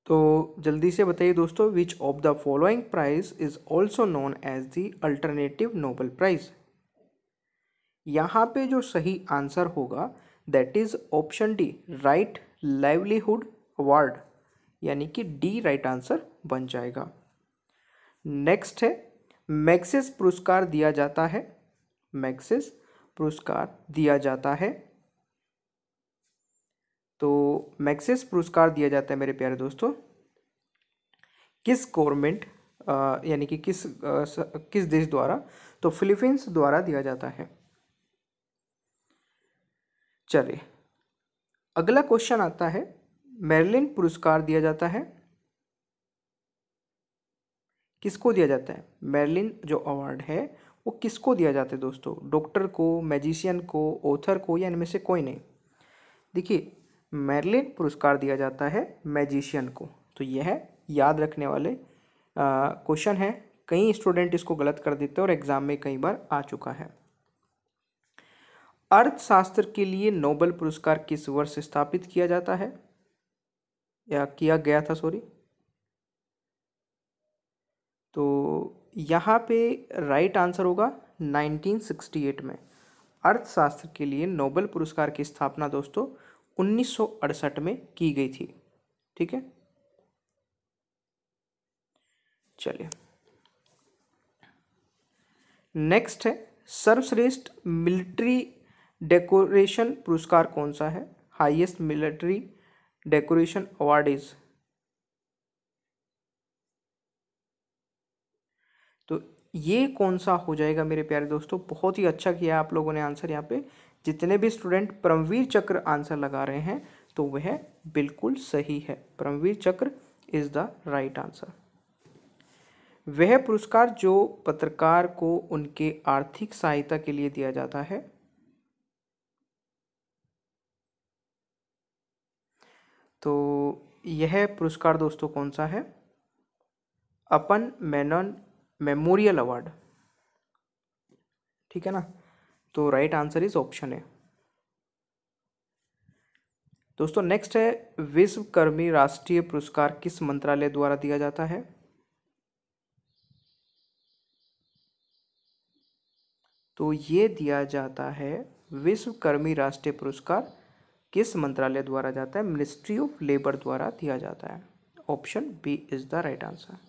तो जल्दी से बताइए दोस्तों which of the following prize is also known as the alternative Nobel prize यहाँ पे जो सही आंसर होगा that is option D right livelihood award यानी कि डी राइट आंसर बन जाएगा नेक्स्ट है मैक्सिस पुरस्कार दिया जाता है मैक्सिस पुरस्कार दिया जाता है तो मैक्सिस पुरस्कार दिया जाता है मेरे प्यारे दोस्तों किस गवर्नमेंट यानी कि किस आ, किस देश द्वारा तो फिलीपींस द्वारा दिया जाता है चलिए अगला क्वेश्चन आता है मेरलिन पुरस्कार दिया जाता है किसको दिया जाता है मेरलिन जो अवार्ड है वो किसको दिया जाता है दोस्तों डॉक्टर को मैजिशियन को ऑथर को या इनमें से कोई नहीं देखिए मैरलिन पुरस्कार दिया जाता है मैजिशियन को तो यह है याद रखने वाले क्वेश्चन है कई स्टूडेंट इसको गलत कर देते हैं और एग्ज़ाम में कई बार आ चुका है अर्थशास्त्र के लिए नोबल पुरस्कार किस वर्ष स्थापित किया जाता है या किया गया था सॉरी तो यहाँ पे राइट आंसर होगा 1968 में अर्थशास्त्र के लिए नोबेल पुरस्कार की स्थापना दोस्तों उन्नीस में की गई थी ठीक है चलिए नेक्स्ट है सर्वश्रेष्ठ मिलिट्री डेकोरेशन पुरस्कार कौन सा है highest military decoration award is ये कौन सा हो जाएगा मेरे प्यारे दोस्तों बहुत ही अच्छा किया आप लोगों ने आंसर यहाँ पे जितने भी स्टूडेंट परमवीर चक्र आंसर लगा रहे हैं तो वह बिल्कुल सही है परमवीर चक्र इज़ द राइट आंसर वह पुरस्कार जो पत्रकार को उनके आर्थिक सहायता के लिए दिया जाता है तो यह पुरस्कार दोस्तों कौन सा है अपन मेनन मेमोरियल अवार्ड ठीक है ना तो राइट आंसर इज ऑप्शन है दोस्तों नेक्स्ट है विश्वकर्मी राष्ट्रीय पुरस्कार किस मंत्रालय द्वारा दिया जाता है तो ये दिया जाता है विश्वकर्मी राष्ट्रीय पुरस्कार किस मंत्रालय द्वारा जाता है मिनिस्ट्री ऑफ लेबर द्वारा दिया जाता है option B is the right answer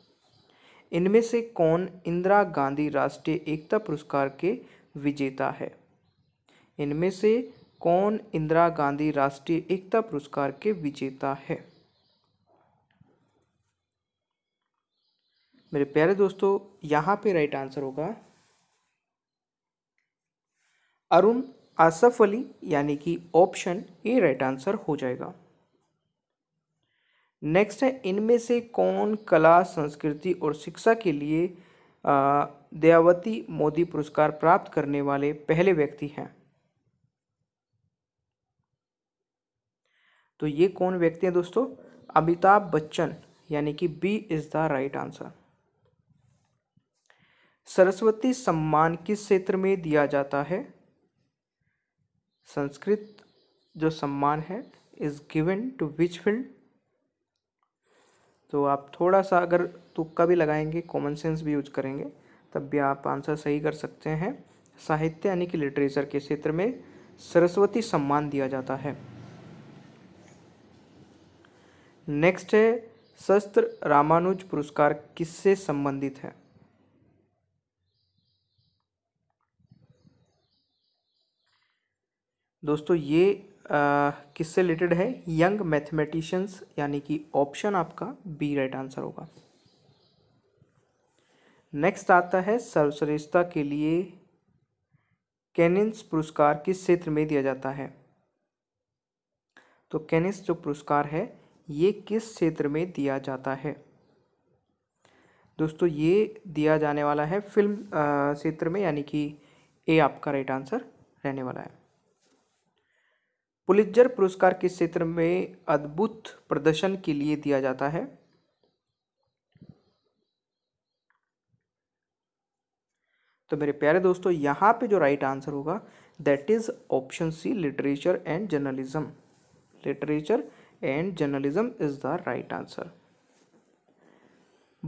इनमें से कौन इंदिरा गांधी राष्ट्रीय एकता पुरस्कार के विजेता है इनमें से कौन इंदिरा गांधी राष्ट्रीय एकता पुरस्कार के विजेता है मेरे प्यारे दोस्तों यहाँ पे राइट आंसर होगा अरुण आसफ अली यानी कि ऑप्शन ए राइट आंसर हो जाएगा नेक्स्ट है इनमें से कौन कला संस्कृति और शिक्षा के लिए दयावती मोदी पुरस्कार प्राप्त करने वाले पहले व्यक्ति हैं तो ये कौन व्यक्ति हैं दोस्तों अमिताभ बच्चन यानी कि B is the right answer Saraswati Samman किस क्षेत्र में दिया जाता है संस्कृत जो सम्मान है is given to which field तो आप थोड़ा सा अगर तुक्का भी लगाएंगे कॉमन सेंस भी यूज करेंगे तब भी आप आंसर सही कर सकते हैं साहित्य यानी कि लिटरेचर के क्षेत्र में सरस्वती सम्मान दिया जाता है नेक्स्ट है शस्त्र रामानुज पुरस्कार किससे संबंधित है दोस्तों ये किससे रिलेटेड है यंग मैथमेटिशियंस यानी कि ऑप्शन आपका बी राइट आंसर होगा नेक्स्ट आता है सर्वश्रेष्ठता के लिए कैनिन्स पुरस्कार किस क्षेत्र में दिया जाता है तो कैनिस जो पुरस्कार है ये किस क्षेत्र में दिया जाता है दोस्तों ये दिया जाने वाला है फिल्म क्षेत्र में यानी कि ए आपका राइट आंसर रहने वाला है पुलित्जर पुरस्कार किस क्षेत्र में अद्भुत प्रदर्शन के लिए दिया जाता है तो मेरे प्यारे दोस्तों यहाँ पे जो राइट आंसर होगा that is option C literature and journalism literature and journalism is the right answer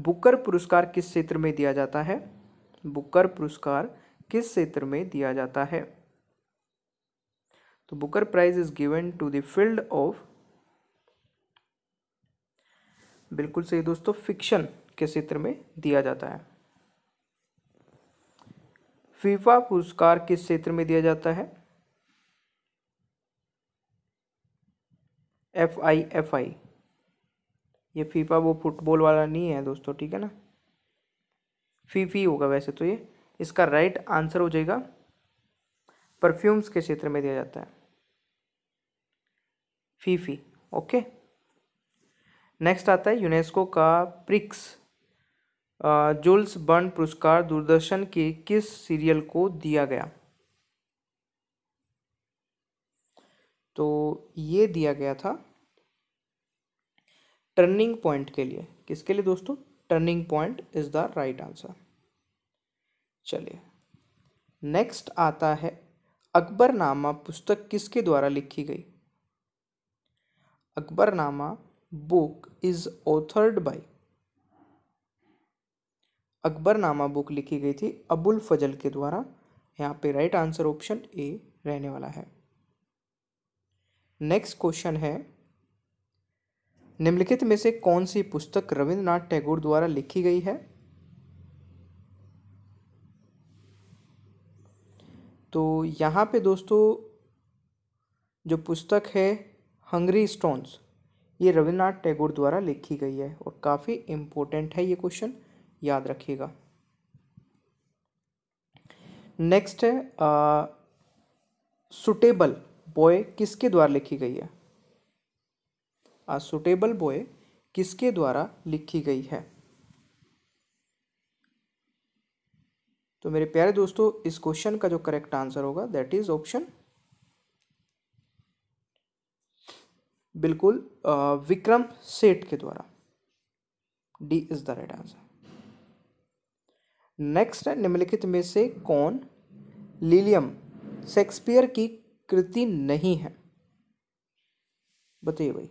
Booker पुरस्कार किस क्षेत्र में दिया जाता है बुकर पुरस्कार किस क्षेत्र में दिया जाता है तो Booker prize is given to the field of बिल्कुल सही दोस्तों फिक्शन के क्षेत्र में दिया जाता है फीफा पुरस्कार किस क्षेत्र में दिया जाता है एफ आई एफ आई ये फीफा वो फुटबॉल वाला नहीं है दोस्तों ठीक है ना फीफी होगा वैसे तो ये इसका राइट आंसर हो जाएगा परफ्यूम्स के क्षेत्र में दिया जाता है फीफी ओके नेक्स्ट आता है यूनेस्को का प्रिक्स जुल्स बर्न पुरस्कार दूरदर्शन के किस सीरियल को दिया गया तो ये दिया गया था टर्निंग पॉइंट के लिए किसके लिए दोस्तों turning point is the right answer चलिए नेक्स्ट आता है अकबरनामा पुस्तक किसके द्वारा लिखी गई Akbarnama book is authored by Akbarnama book लिखी गई थी अबुल फजल के द्वारा यहाँ पे राइट आंसर ऑप्शन ए रहने वाला है नेक्स्ट क्वेश्चन है निम्नलिखित में से कौन सी पुस्तक रविंद्रनाथ टैगोर द्वारा लिखी गई है तो यहाँ पे दोस्तों जो पुस्तक है हंग्री स्टोन्स ये रविन्द्रनाथ टैगोर द्वारा लिखी गई है और काफ़ी इम्पोर्टेंट है ये क्वेश्चन याद रखिएगा नेक्स्ट है सुटेबल बॉय किसके द्वारा लिखी गई है आ सुटेबल बॉय किसके द्वारा लिखी गई है तो मेरे प्यारे दोस्तों इस क्वेश्चन का जो करेक्ट आंसर होगा दैट इज ऑप्शन बिल्कुल विक्रम सेठ के द्वारा D is the right answer next है निम्नलिखित में से कौन लिलियम शेक्सपियर की कृति नहीं है बताइए भाई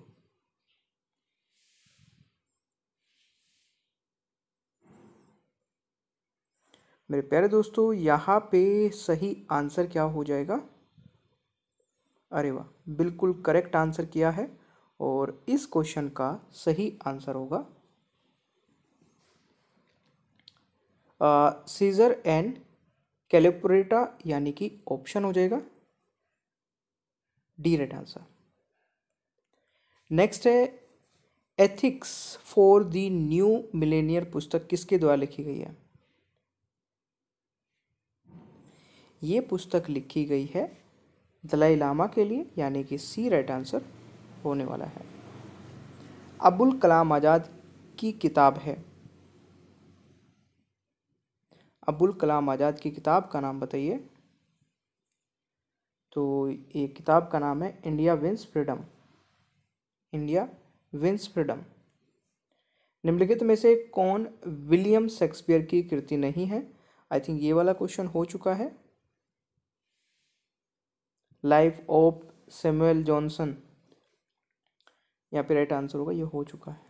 मेरे प्यारे दोस्तों यहाँ पे सही आंसर क्या हो जाएगा अरे वाह बिल्कुल करेक्ट आंसर किया है और इस क्वेश्चन का सही आंसर होगा सीजर एंड कैलकुलेटा यानी कि ऑप्शन हो जाएगा डी रेट आंसर नेक्स्ट है ethics for the new millennium पुस्तक किसके द्वारा लिखी गई है ये पुस्तक लिखी गई है दलाई लामा के लिए यानी कि सी राइट आंसर होने वाला है अबुल कलाम आज़ाद की किताब है अबुल कलाम आज़ाद की किताब का नाम बताइए तो ये किताब का नाम है India wins freedom India wins freedom निम्नलिखित में से कौन विलियम शेक्सपियर की कृति नहीं है आई थिंक ये वाला क्वेश्चन हो चुका है लाइफ ऑफ सेमुअल जॉनसन यहाँ पे राइट आंसर होगा ये हो चुका है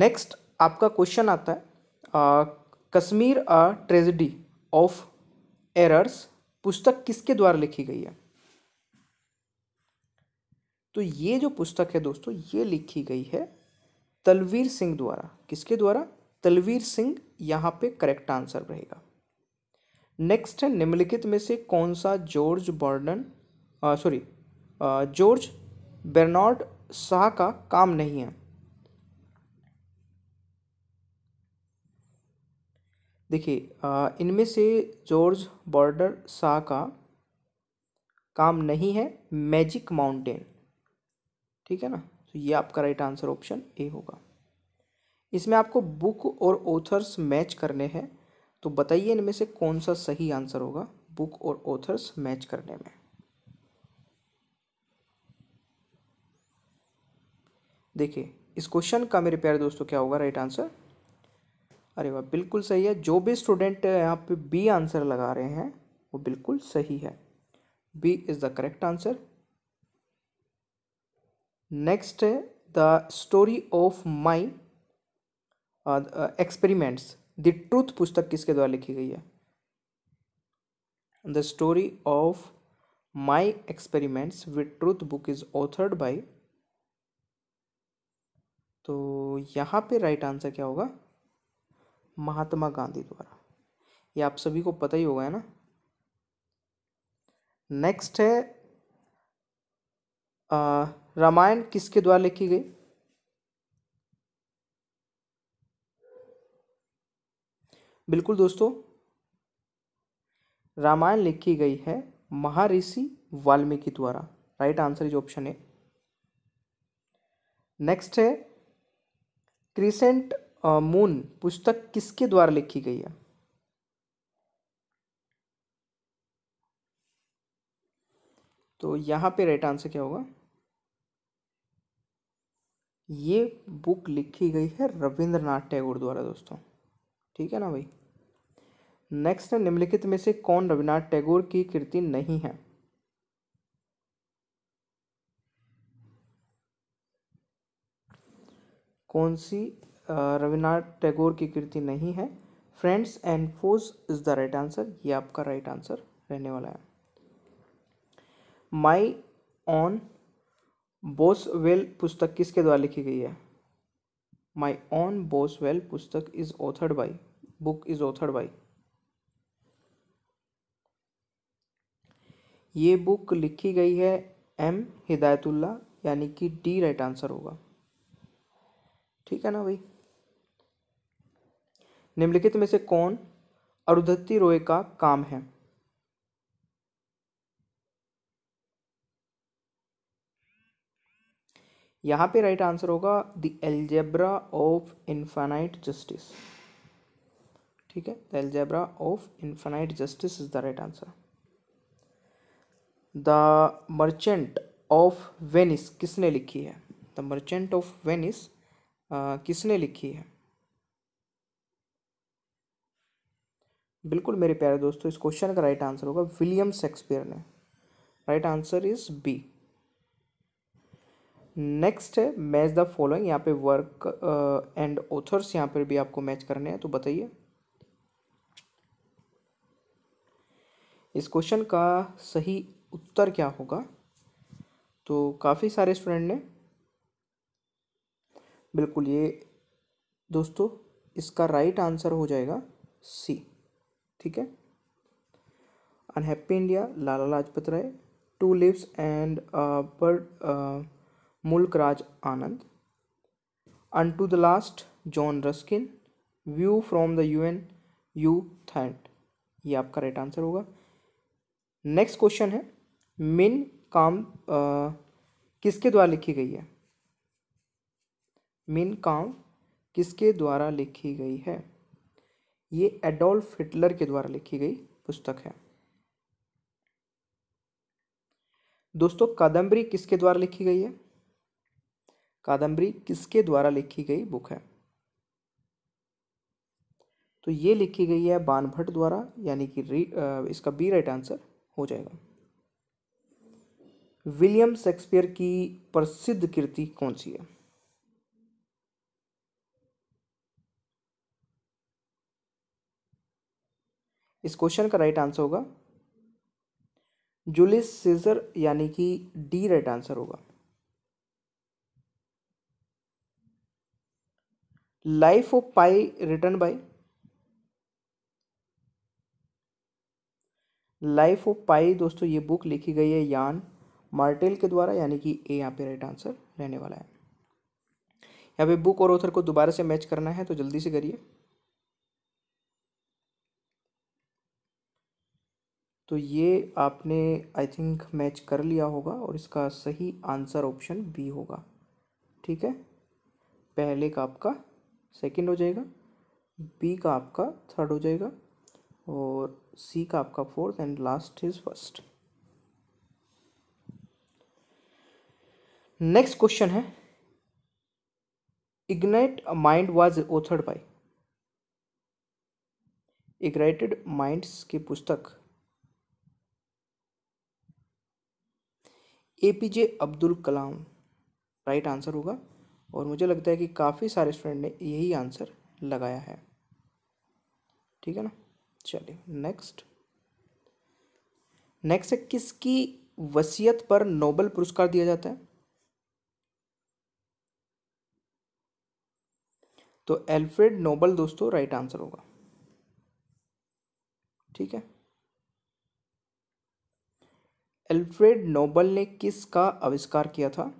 नेक्स्ट आपका क्वेश्चन आता है आ, Kashmir a tragedy of errors पुस्तक किसके द्वारा लिखी गई है तो ये जो पुस्तक है दोस्तों ये लिखी गई है तलवीर सिंह द्वारा किसके द्वारा तलवीर सिंह यहाँ पे करेक्ट आंसर रहेगा नेक्स्ट है निम्नलिखित में से कौन सा George Bordon sorry George Bernard Shaw का काम नहीं है देखिए इनमें से जॉर्ज बॉर्डर शाह का काम नहीं है मैजिक माउंटेन ठीक है ना तो ये आपका राइट आंसर ऑप्शन ए होगा इसमें आपको बुक और ऑथर्स मैच करने हैं तो बताइए इनमें से कौन सा सही आंसर होगा बुक और ऑथर्स मैच करने में देखिए इस क्वेश्चन का मेरे प्यारे दोस्तों क्या होगा राइट आंसर अरे वाह बिल्कुल सही है जो भी स्टूडेंट यहाँ पे बी आंसर लगा रहे हैं वो बिल्कुल सही है B is the correct answer next है the story of my experiments the truth पुस्तक किसके द्वारा लिखी गई है the story of my experiments with truth book is authored by तो यहाँ पे राइट आंसर क्या होगा महात्मा गांधी द्वारा ये आप सभी को पता ही होगा है ना नेक्स्ट है रामायण किसके द्वारा लिखी गई बिल्कुल दोस्तों रामायण लिखी गई है महर्षि वाल्मीकि द्वारा right answer is option A next है क्रिसेंट मून पुस्तक किसके द्वारा लिखी गई है तो यहां पे राइट आंसर क्या होगा ये बुक लिखी गई है रविंद्रनाथ टैगोर द्वारा दोस्तों ठीक है ना भाई नेक्स्ट है निम्नलिखित में से कौन रविनाथ टैगोर की कृति नहीं है कौन सी रविनाथ टैगोर की कृति नहीं है friends and foes is the right answer ये आपका राइट right आंसर रहने वाला है माई ऑन बोसवेल पुस्तक किसके द्वारा लिखी गई है माई ऑन बोसवेल पुस्तक is authored by book is authored by ये बुक लिखी गई है एम हिदायतुल्ला यानी कि डी राइट आंसर होगा ठीक है ना भाई निम्नलिखित में से कौन अरुधत्ती रोय का काम है यहां पे राइट आंसर होगा the algebra of infinite justice ठीक है the algebra of infinite justice is the right answer the merchant of Venice किसने लिखी है द मर्चेंट ऑफ वेनिस किसने लिखी है बिल्कुल मेरे प्यारे दोस्तों इस क्वेश्चन का राइट आंसर होगा विलियम शेक्सपियर ने right answer is B next है मैच द फॉलोइंग यहाँ पे वर्क एंड ऑथर्स यहाँ पर भी आपको मैच करने हैं तो बताइए इस क्वेश्चन का सही उत्तर क्या होगा तो काफ़ी सारे स्टूडेंट ने बिल्कुल ये दोस्तों इसका राइट आंसर हो जाएगा सी ठीक है unhappy India Lala Lajpat Rai two leaves and bud Mulk Raj Anand unto the last John Ruskin view from the U N U Thant ये आपका राइट आंसर होगा नेक्स्ट क्वेश्चन है मिन काम किसके द्वारा लिखी गई है मिन काम किसके द्वारा लिखी गई है ये एडोल्फ हिटलर के द्वारा लिखी गई पुस्तक है दोस्तों कादम्बरी किसके द्वारा लिखी गई है कादम्बरी किसके द्वारा लिखी गई बुक है तो ये लिखी गई है बानभट्ट द्वारा यानी कि इसका बी राइट आंसर हो जाएगा विलियम शेक्सपियर की प्रसिद्ध कृति कौन सी है इस क्वेश्चन का राइट आंसर होगा जूलिस सीजर यानी कि डी राइट आंसर होगा life of Pi written by life of Pi दोस्तों ये बुक लिखी गई है यान मार्टेल के द्वारा यानी कि ए यहाँ पे राइट आंसर रहने वाला है यहाँ पे बुक और ऑथर को दोबारा से मैच करना है तो जल्दी से करिए तो ये आपने आई थिंक मैच कर लिया होगा और इसका सही आंसर ऑप्शन बी होगा ठीक है पहले का आपका सेकंड हो जाएगा बी का आपका थर्ड हो जाएगा और सी का आपका fourth and last is first next question है ignite mind was authored by ignited minds की पुस्तक A P J Abdul Kalam right answer होगा और मुझे लगता है कि काफ़ी सारे स्टूडेंट ने यही आंसर लगाया है ठीक है ना चलिए नेक्स्ट नेक्स्ट है किसकी वसीयत पर नोबल पुरस्कार दिया जाता है तो एल्फ्रेड नोबल दोस्तों राइट आंसर होगा ठीक है एल्फ्रेड नोबल ने किसका आविष्कार किया था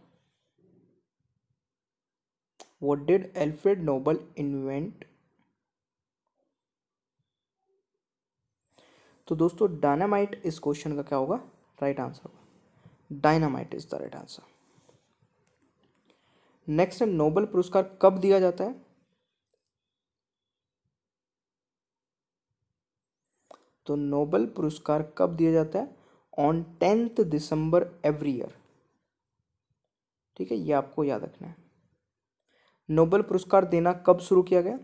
what did Alfred Nobel invent तो दोस्तों डायनामाइट इस क्वेश्चन का क्या होगा राइट आंसर होगा dynamite is the right answer next Nobel पुरस्कार कब दिया जाता है तो नोबल पुरस्कार कब दिया जाता है on tenth December every year ठीक है ये आपको याद रखना है नोबल पुरस्कार देना कब शुरू किया गया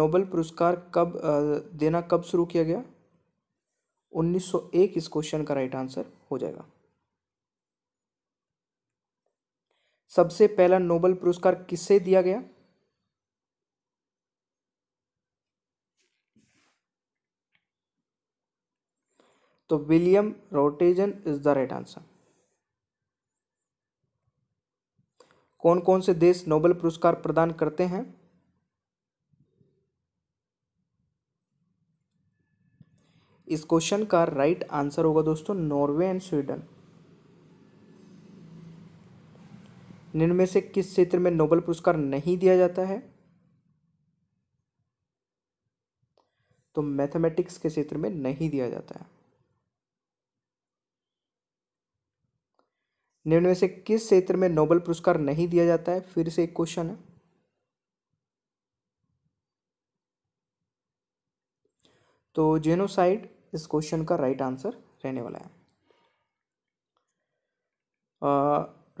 नोबल पुरस्कार कब देना कब शुरू किया गया 1901 इस क्वेश्चन का राइट आंसर हो जाएगा सबसे पहला नोबल पुरस्कार किससे दिया गया तो William Roentgen is the right answer कौन कौन से देश नोबेल पुरस्कार प्रदान करते हैं इस क्वेश्चन का राइट आंसर होगा दोस्तों नॉर्वे एंड स्वीडन निम्न से किस क्षेत्र में नोबेल पुरस्कार नहीं दिया जाता है तो मैथमेटिक्स के क्षेत्र में नहीं दिया जाता है निम्न में से किस क्षेत्र में नोबल पुरस्कार नहीं दिया जाता है फिर से एक क्वेश्चन है तो जेनोसाइड इस क्वेश्चन का राइट आंसर रहने वाला है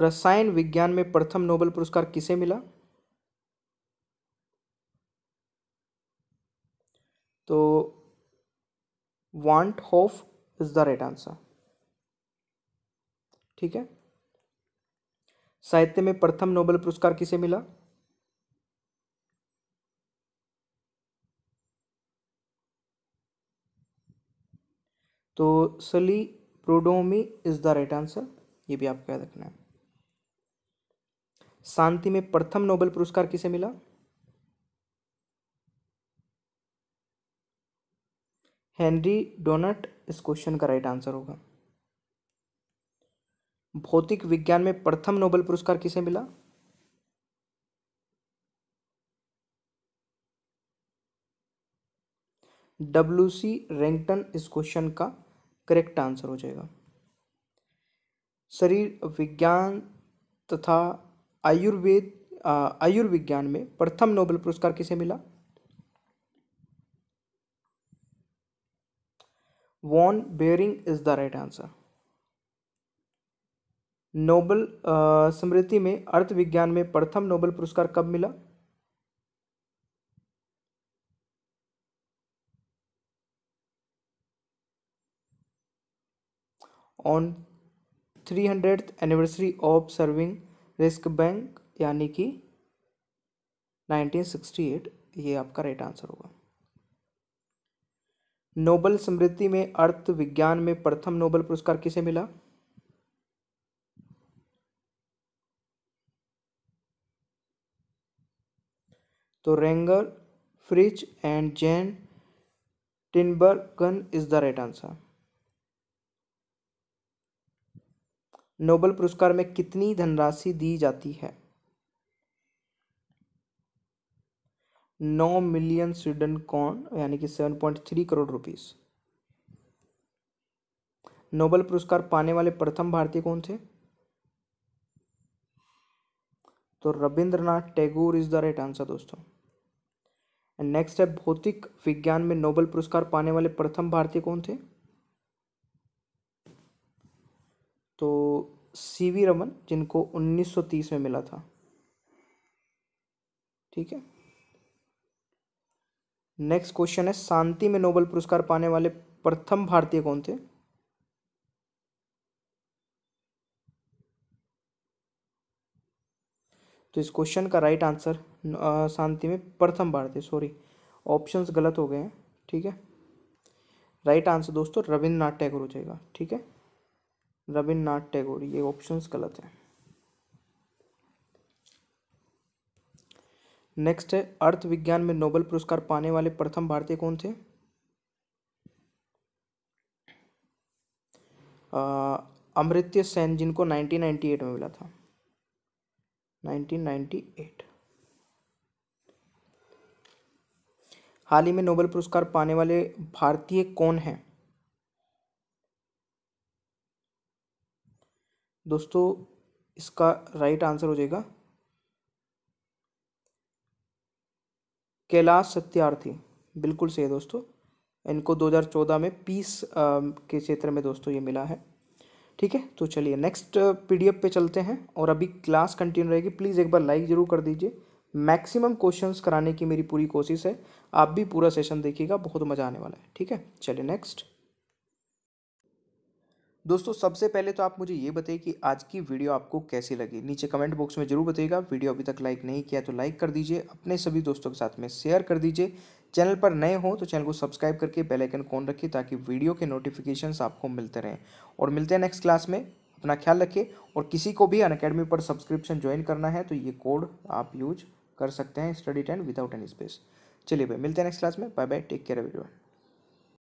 रसायन विज्ञान में प्रथम नोबल पुरस्कार किसे मिला तो van't Hoff is the right answer ठीक है साहित्य में प्रथम नोबेल पुरस्कार किसे मिला तो Sully Prudhomme is the right answer ये भी आपको याद रखना है शांति में प्रथम नोबेल पुरस्कार किसे मिला हेनरी डोनट इस क्वेश्चन का राइट आंसर होगा भौतिक विज्ञान में प्रथम नोबेल पुरस्कार किसे मिला डब्ल्यू सी रेंगटन इस क्वेश्चन का करेक्ट आंसर हो जाएगा शरीर विज्ञान तथा आयुर्वेद आयुर्विज्ञान में प्रथम नोबेल पुरस्कार किसे मिला von Behring is the right answer Nobel स्मृति में अर्थ विज्ञान में प्रथम नोबल पुरस्कार कब मिला on three hundred anniversary of Sveriges Riksbank यानी कि 1968 ये आपका राइट आंसर होगा नोबल स्मृति में अर्थ विज्ञान में प्रथम नोबल पुरस्कार किसे मिला तो Ragnar Frisch and Jan Tinbergen is the right answer Nobel पुरस्कार में कितनी धनराशि दी जाती है नौ मिलियन स्वीडन कॉन यानी कि seven point three crore rupees Nobel पुरस्कार पाने वाले प्रथम भारतीय कौन थे तो Rabindranath Tagore is the right answer दोस्तों एंड नेक्स्ट है भौतिक विज्ञान में नोबेल पुरस्कार पाने वाले प्रथम भारतीय कौन थे तो सी वी रमन जिनको 1930 में मिला था ठीक है नेक्स्ट क्वेश्चन है शांति में नोबेल पुरस्कार पाने वाले प्रथम भारतीय कौन थे तो इस क्वेश्चन का राइट आंसर शांति में प्रथम भारतीय सॉरी ऑप्शंस गलत हो गए हैं ठीक है राइट आंसर दोस्तों रविन्द्रनाथ टैगोर हो जाएगा ठीक है रविन्द्रनाथ टैगोर ये ऑप्शंस गलत है नेक्स्ट है अर्थ विज्ञान में नोबेल पुरस्कार पाने वाले प्रथम भारतीय कौन थे अमृत्य सेन जिनको 1998 में मिला था 1998 हाल ही में नोबेल पुरस्कार पाने वाले भारतीय कौन हैं दोस्तों इसका राइट आंसर हो जाएगा कैलाश सत्यार्थी बिल्कुल सही है दोस्तों इनको 2014 में पीस के क्षेत्र में दोस्तों ये मिला है ठीक है तो चलिए नेक्स्ट पीडीएफ uh, पे चलते हैं और अभी क्लास कंटिन्यू रहेगी प्लीज़ एक बार लाइक ज़रूर कर दीजिए मैक्सिमम क्वेश्चंस कराने की मेरी पूरी कोशिश है आप भी पूरा सेशन देखिएगा बहुत मज़ा आने वाला है ठीक है चलिए नेक्स्ट दोस्तों सबसे पहले तो आप मुझे ये बताइए कि आज की वीडियो आपको कैसी लगी नीचे कमेंट बॉक्स में जरूर बताइएगा वीडियो अभी तक लाइक नहीं किया तो लाइक कर दीजिए अपने सभी दोस्तों के साथ में शेयर कर दीजिए चैनल पर नए हो तो चैनल को सब्सक्राइब करके बेल आइकन कौन रखिए ताकि वीडियो के नोटिफिकेशंस आपको मिलते रहें और मिलते हैं नेक्स्ट क्लास में अपना ख्याल रखिए और किसी को भी अन अकेडमी पर सब्सक्रिप्शन ज्वाइन करना है तो ये कोड आप यूज कर सकते हैं study time without any space चलिए भाई मिलते हैं नेक्स्ट क्लास में bye bye take care everyone